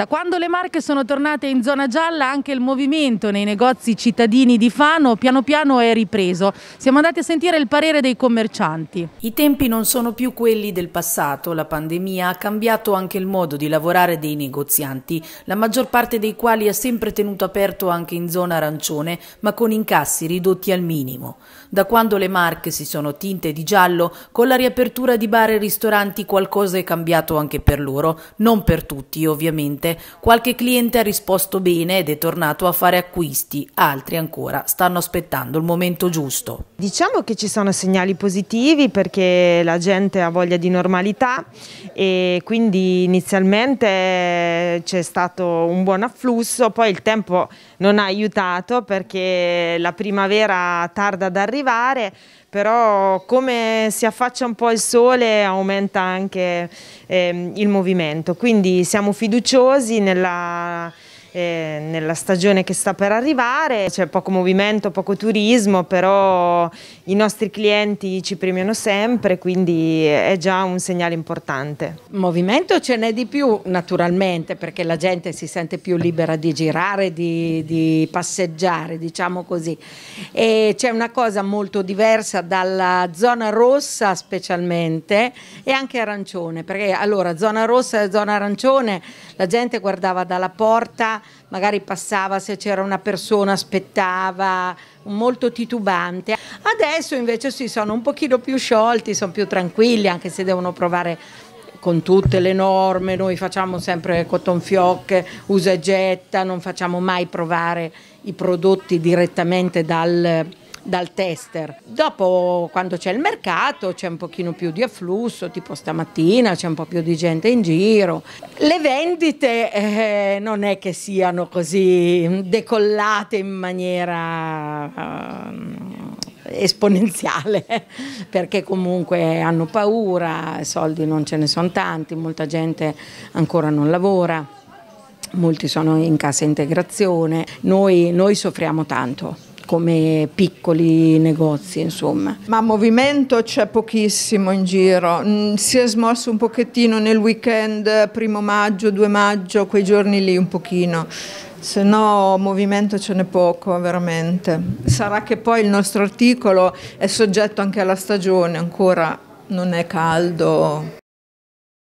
Da quando le Marche sono tornate in zona gialla anche il movimento nei negozi cittadini di Fano piano piano è ripreso. Siamo andati a sentire il parere dei commercianti. I tempi non sono più quelli del passato, la pandemia ha cambiato anche il modo di lavorare dei negozianti, la maggior parte dei quali ha sempre tenuto aperto anche in zona arancione ma con incassi ridotti al minimo. Da quando le Marche si sono tinte di giallo, con la riapertura di bar e ristoranti qualcosa è cambiato anche per loro, non per tutti ovviamente giornate. Qualche cliente ha risposto bene ed è tornato a fare acquisti, altri ancora stanno aspettando il momento giusto. Diciamo che ci sono segnali positivi perché la gente ha voglia di normalità e quindi inizialmente eh, c'è stato un buon afflusso, poi il tempo non ha aiutato perché la primavera tarda ad arrivare, però come si affaccia un po' il sole aumenta anche eh, il movimento, quindi siamo fiduciosi pericolosi nella eh, nella stagione che sta per arrivare, c'è poco movimento, poco turismo, però i nostri clienti ci premiano sempre, quindi è già un segnale importante. Movimento ce n'è di più naturalmente perché la gente si sente più libera di girare, di, di passeggiare, diciamo così. E c'è una cosa molto diversa dalla zona rossa specialmente e anche arancione, perché allora zona rossa e zona arancione la gente guardava dalla porta magari passava se c'era una persona, aspettava, molto titubante. Adesso invece si sono un pochino più sciolti, sono più tranquilli anche se devono provare con tutte le norme, noi facciamo sempre cotton fioc, usa e getta, non facciamo mai provare i prodotti direttamente dal dal tester. Dopo quando c'è il mercato c'è un pochino più di afflusso, tipo stamattina c'è un po' più di gente in giro. Le vendite eh, non è che siano così decollate in maniera... Eh, esponenziale perché comunque hanno paura, soldi non ce ne sono tanti, molta gente ancora non lavora, molti sono in cassa integrazione, noi, noi soffriamo tanto come piccoli negozi insomma. Ma movimento c'è pochissimo in giro, mm, si è smosso un pochettino nel weekend, primo maggio, 2 maggio, quei giorni lì un pochino se no movimento ce n'è poco veramente. Sarà che poi il nostro articolo è soggetto anche alla stagione, ancora non è caldo,